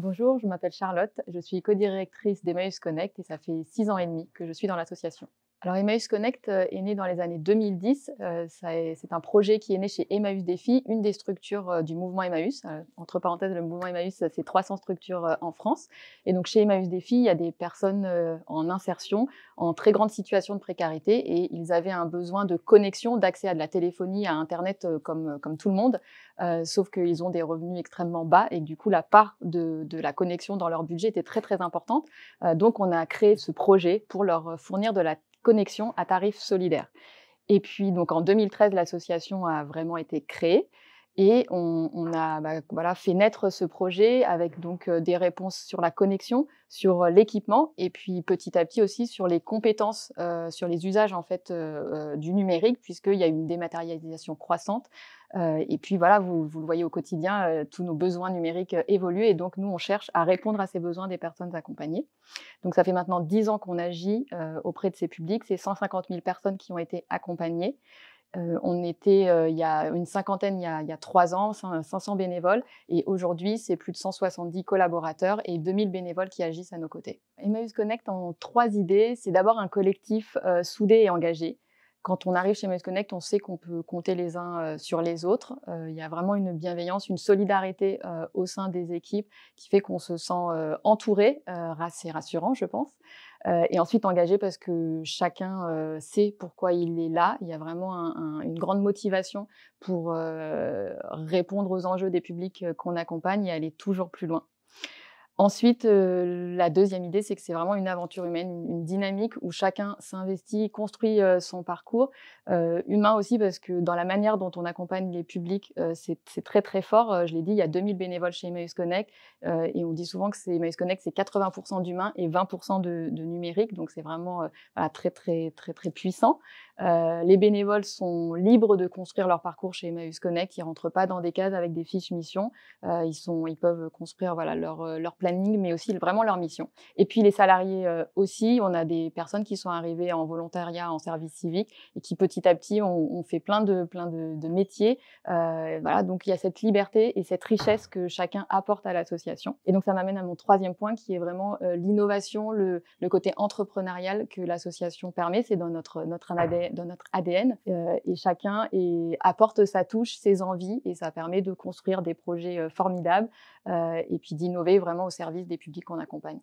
Bonjour, je m'appelle Charlotte, je suis co-directrice Connect et ça fait six ans et demi que je suis dans l'association. Alors Emmaüs Connect euh, est né dans les années 2010. Euh, c'est un projet qui est né chez Emmaüs Défi, une des structures euh, du mouvement Emmaüs. Entre parenthèses, le mouvement Emmaüs, c'est 300 structures en France. Et donc chez Emmaüs Défi, il y a des personnes en insertion, en très grande situation de précarité, et ils avaient un besoin de connexion, d'accès à de la téléphonie, à Internet comme, comme tout le monde, sauf qu'ils ont des revenus extrêmement bas et du coup la part de, la connexion dans leur budget était très très importante. donc on a créé ce projet pour leur fournir de la connexion à tarif solidaire. Et puis, donc en 2013, l'association a vraiment été créée. Et on, a bah, fait naître ce projet avec donc euh, des réponses sur la connexion, sur euh, l'équipement et puis petit à petit aussi sur les compétences, euh, sur les usages en fait du numérique puisqu'il y a une dématérialisation croissante. et puis voilà, vous, vous, le voyez au quotidien, tous nos besoins numériques évoluent et donc nous on cherche à répondre à ces besoins des personnes accompagnées. Donc ça fait maintenant 10 ans qu'on agit auprès de ces publics, c'est 150 000 personnes qui ont été accompagnées. Euh, on était euh, il y a une cinquantaine il y a, trois ans, 500 bénévoles, et aujourd'hui c'est plus de 170 collaborateurs et 2000 bénévoles qui agissent à nos côtés. Emmaüs Connect en trois idées, c'est d'abord un collectif euh, soudé et engagé. Quand on arrive chez Emmaüs Connect, on sait qu'on peut compter les uns sur les autres. il y a vraiment une bienveillance, une solidarité au sein des équipes qui fait qu'on se sent entouré, assez rassurant je pense. Euh, et ensuite engagé parce que chacun euh, sait pourquoi il est là. Il y a vraiment une grande motivation pour euh, répondre aux enjeux des publics qu'on accompagne et aller toujours plus loin. Ensuite, euh, la deuxième idée, c'est que c'est vraiment une aventure humaine, une, dynamique où chacun s'investit, construit euh, son parcours euh, humain aussi, parce que dans la manière dont on accompagne les publics, c'est très très fort. je l'ai dit, il y a 2000 bénévoles chez Emmaüs Connect, et on dit souvent que Emmaüs Connect, c'est 80% d'humain et 20% de, de, numérique, donc c'est vraiment très très très très puissant. les bénévoles sont libres de construire leur parcours chez Emmaüs Connect, ils ne rentrent pas dans des cases avec des fiches missions, ils, sont, ils peuvent construire voilà, leur, leur mais aussi vraiment leur mission. Et puis les salariés euh, aussi, on a des personnes qui sont arrivées en volontariat, en service civique, et qui petit à petit ont, fait plein de, plein de, métiers. Euh, voilà, donc il y a cette liberté et cette richesse que chacun apporte à l'association. Et donc ça m'amène à mon troisième point, qui est vraiment euh, l'innovation, le, côté entrepreneurial que l'association permet. C'est dans notre, notre ADN, dans notre ADN et chacun apporte sa touche, ses envies, et ça permet de construire des projets formidables et puis d'innover vraiment au service des publics qu'on accompagne.